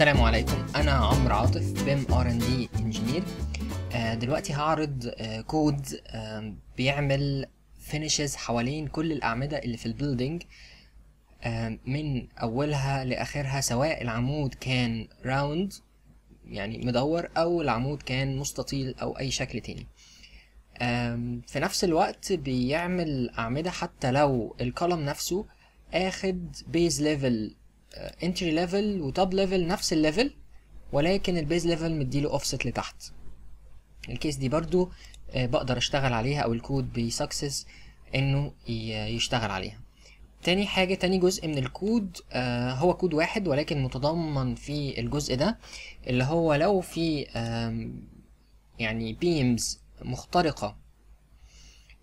السلام عليكم انا عمرو عاطف بيم ار ان دي انجينير آه، دلوقتي هعرض كود آه، بيعمل فينيشز حوالين كل الاعمده اللي في البيلدينج من اولها لاخرها سواء العمود كان راوند يعني مدور او العمود كان مستطيل او اي شكل تاني في نفس الوقت بيعمل اعمده حتى لو الكولم نفسه اخد بيز ليفل انتري ليفل وتوب ليفل نفس الليفل ولكن البيز ليفل مديله اوفست لتحت الكيس دي برضو آه، بقدر اشتغل عليها او الكود بيسكسس انه يشتغل عليها تاني حاجة تاني جزء من الكود آه، هو كود واحد ولكن متضمن في الجزء ده اللي هو لو في يعني بيمز مخترقة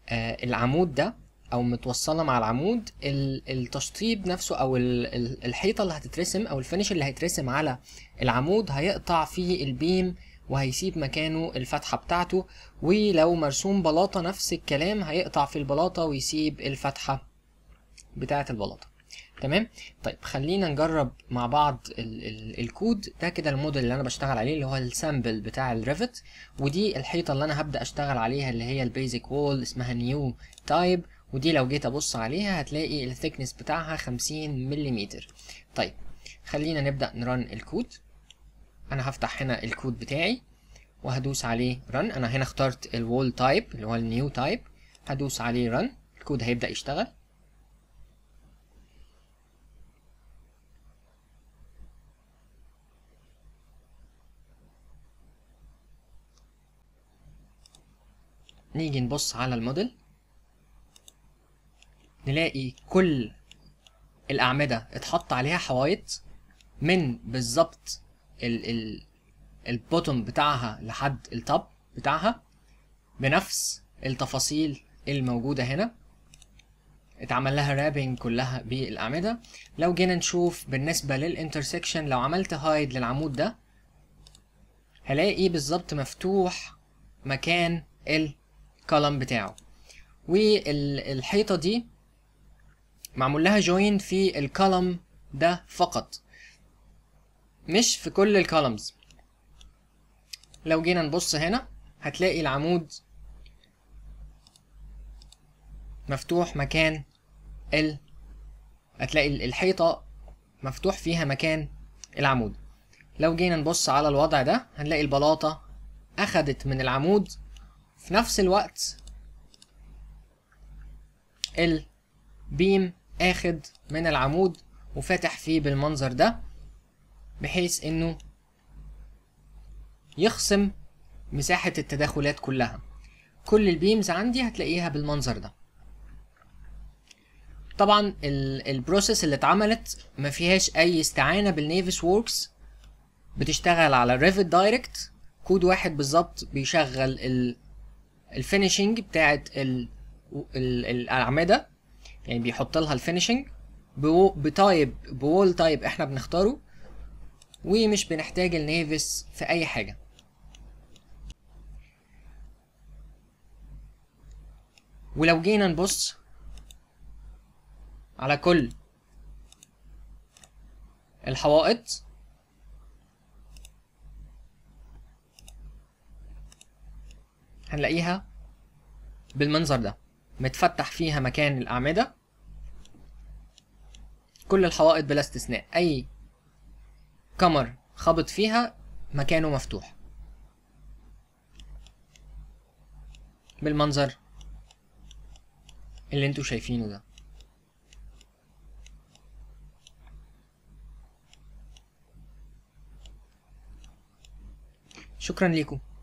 آه، العمود ده او متوصله مع العمود التشطيب نفسه او الحيطه اللي هتترسم او الفينش اللي هيترسم على العمود هيقطع فيه البيم وهيسيب مكانه الفتحه بتاعته ولو مرسوم بلاطه نفس الكلام هيقطع في البلاطه ويسيب الفتحه بتاعه البلاطه تمام طيب خلينا نجرب مع بعض الـ الـ الكود ده كده الموديل اللي انا بشتغل عليه اللي هو السامبل بتاع الريفت ودي الحيطه اللي انا هبدا اشتغل عليها اللي هي البيزك وول اسمها نيو تايب ودي لو جيت ابص عليها هتلاقي الثيكنس بتاعها 50 ملم طيب خلينا نبدا نرن الكود انا هفتح هنا الكود بتاعي وهدوس عليه رن انا هنا اخترت الوول تايب اللي هو النيو تايب هدوس عليه رن الكود هيبدا يشتغل نيجي نبص على الموديل نلاقي كل الأعمدة اتحط عليها حوايط من بالظبط ال ال البوتوم بتاعها لحد التوب بتاعها بنفس التفاصيل الموجودة هنا اتعمل لها رابنج كلها بالأعمدة لو جينا نشوف بالنسبة للانترسكشن لو عملت هايد للعمود ده هلاقي بالظبط مفتوح مكان الكولم بتاعه والحيطة دي معمول لها جوين في الكولم ده فقط مش في كل الكولمز لو جينا نبص هنا هتلاقي العمود مفتوح مكان ال هتلاقي الحيطة مفتوح فيها مكان العمود لو جينا نبص على الوضع ده هنلاقي البلاطة أخدت من العمود في نفس الوقت البيم اخد من العمود وفاتح فيه بالمنظر ده بحيث انه يخصم مساحة التداخلات كلها كل البيمز عندي هتلاقيها بالمنظر ده طبعا البروسيس اللي اتعملت ما فيهاش اي استعانة بالنيفس ووركس بتشتغل على ريفت دايركت كود واحد بالظبط بيشغل الفينيشنج بتاعت الاعمده يعني بيحط لها الفينشنج بتايب بوول تايب احنا بنختاره ومش بنحتاج النيفس في اي حاجه ولو جينا نبص على كل الحوائط هنلاقيها بالمنظر ده متفتح فيها مكان الأعمدة كل الحوائط بلا استثناء اي كمر خبط فيها مكانه مفتوح بالمنظر اللي انتوا شايفينه ده شكرا لكم